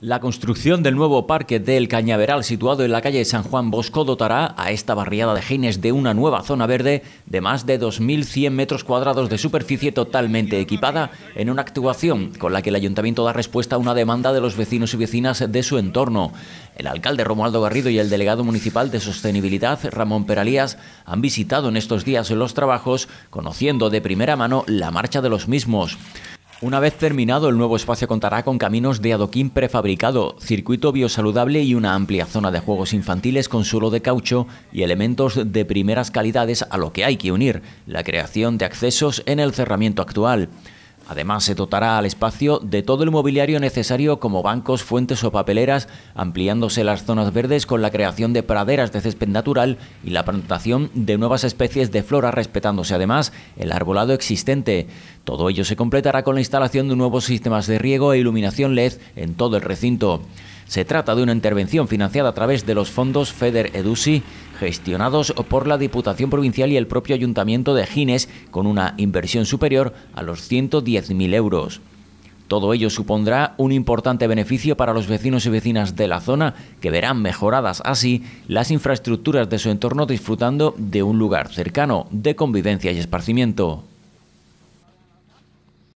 La construcción del nuevo parque del Cañaveral, situado en la calle San Juan Bosco, dotará a esta barriada de genes de una nueva zona verde de más de 2.100 metros cuadrados de superficie totalmente equipada, en una actuación con la que el ayuntamiento da respuesta a una demanda de los vecinos y vecinas de su entorno. El alcalde Romualdo Garrido y el delegado municipal de Sostenibilidad, Ramón Peralías, han visitado en estos días los trabajos, conociendo de primera mano la marcha de los mismos. Una vez terminado, el nuevo espacio contará con caminos de adoquín prefabricado, circuito biosaludable y una amplia zona de juegos infantiles con suelo de caucho y elementos de primeras calidades a lo que hay que unir, la creación de accesos en el cerramiento actual. Además, se dotará al espacio de todo el mobiliario necesario como bancos, fuentes o papeleras, ampliándose las zonas verdes con la creación de praderas de césped natural y la plantación de nuevas especies de flora, respetándose además el arbolado existente. Todo ello se completará con la instalación de nuevos sistemas de riego e iluminación LED en todo el recinto. Se trata de una intervención financiada a través de los fondos FEDER EDUSI gestionados por la Diputación Provincial y el propio Ayuntamiento de Gines con una inversión superior a los 110.000 euros. Todo ello supondrá un importante beneficio para los vecinos y vecinas de la zona, que verán mejoradas así las infraestructuras de su entorno disfrutando de un lugar cercano de convivencia y esparcimiento.